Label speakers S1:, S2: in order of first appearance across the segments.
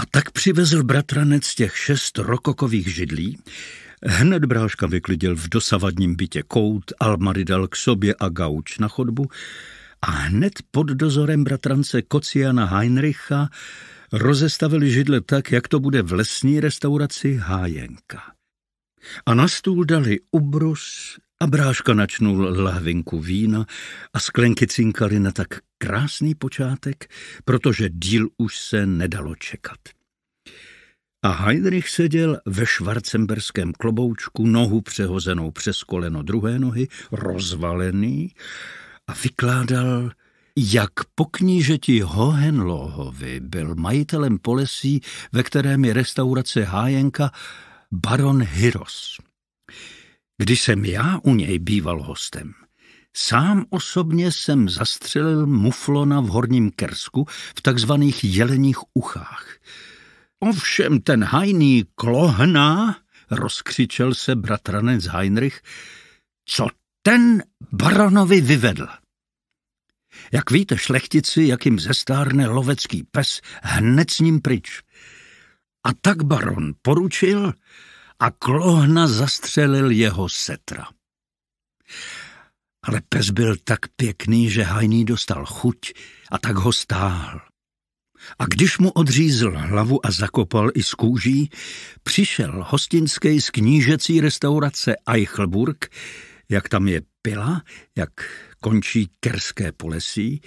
S1: A tak přivezl bratranec těch šest rokokových židlí, Hned bráška vyklidil v dosavadním bytě kout, Almary dal k sobě a gauč na chodbu a hned pod dozorem bratrance Kociana Heinricha rozestavili židle tak, jak to bude v lesní restauraci Hájenka a na stůl dali ubrus a bráška načnul lahvinku vína a sklenky cinkaly na tak krásný počátek, protože díl už se nedalo čekat. A Heinrich seděl ve švarcemberském kloboučku, nohu přehozenou přes koleno druhé nohy, rozvalený a vykládal, jak po knížeti Hohenlohovi byl majitelem polesí, ve kterém je restaurace Hájenka baron Hyros. Když jsem já u něj býval hostem, sám osobně jsem zastřelil muflona v Horním Kersku v takzvaných jeleních uchách. Ovšem ten hajný klohna, rozkřičel se bratranec Heinrich, co ten baronovi vyvedl. Jak víte, šlechtici, jakým zestárne lovecký pes, hned s ním pryč. A tak baron poručil a klohna zastřelil jeho setra. Ale pes byl tak pěkný, že hajný dostal chuť a tak ho stáhl. A když mu odřízl hlavu a zakopal i z kůží, přišel hostinský z knížecí restaurace Eichelburg, jak tam je pila, jak končí kerské polesí,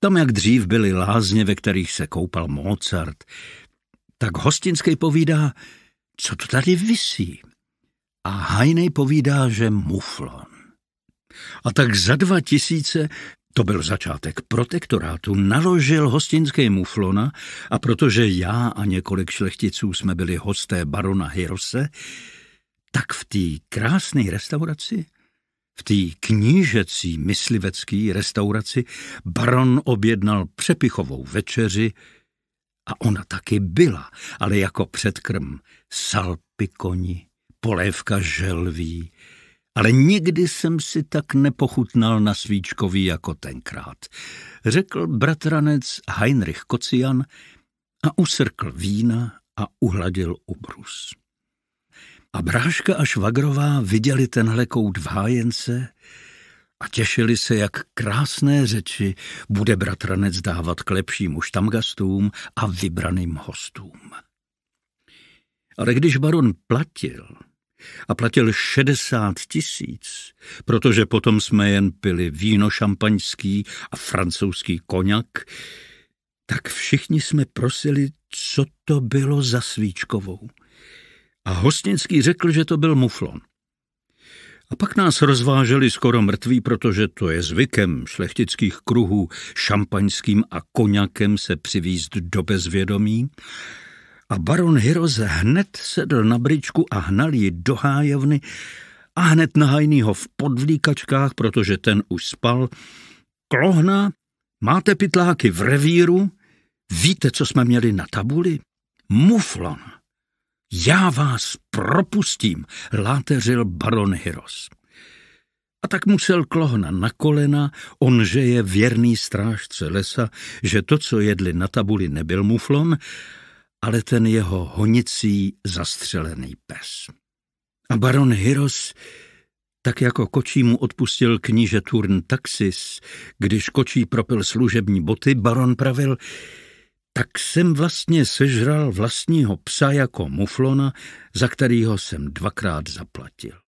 S1: tam jak dřív byly lázně, ve kterých se koupal Mozart, tak hostinský povídá, co to tady visí. A Hajnej povídá, že muflon. A tak za dva tisíce, to byl začátek protektorátu, naložil Hostinský muflona a protože já a několik šlechticů jsme byli hosté barona Hirose, tak v té krásné restauraci v té knížecí myslivecké restauraci baron objednal přepichovou večeři a ona taky byla, ale jako předkrm koni, polévka želví. Ale nikdy jsem si tak nepochutnal na svíčkový jako tenkrát, řekl bratranec Heinrich Kocian a usrkl vína a uhladil ubrus. A Bráška a Švagrová viděli tenhle kout hájence, a těšili se, jak krásné řeči bude bratranec dávat k lepším uštamgastům a vybraným hostům. Ale když baron platil, a platil 60 tisíc, protože potom jsme jen pili víno šampaňský a francouzský koňak, tak všichni jsme prosili, co to bylo za svíčkovou. A hostinský řekl, že to byl muflon. A pak nás rozváželi skoro mrtví, protože to je zvykem šlechtických kruhů šampaňským a koněkem se přivízt do bezvědomí. A baron Hiroz hned sedl na bričku a hnal ji do hájevny a hned nahajný ho v podvlíkačkách, protože ten už spal. Klohna, máte pytláky v revíru? Víte, co jsme měli na tabuli? Muflon. Já vás propustím, láteřil baron Hiros. A tak musel klohna na kolena, on, že je věrný strážce lesa, že to, co jedli na tabuli, nebyl muflon, ale ten jeho honicí zastřelený pes. A baron Hiros, tak jako kočí mu odpustil kníže Turn Taxis, když kočí propil služební boty, baron pravil – tak jsem vlastně sežral vlastního psa jako muflona, za kterýho jsem dvakrát zaplatil.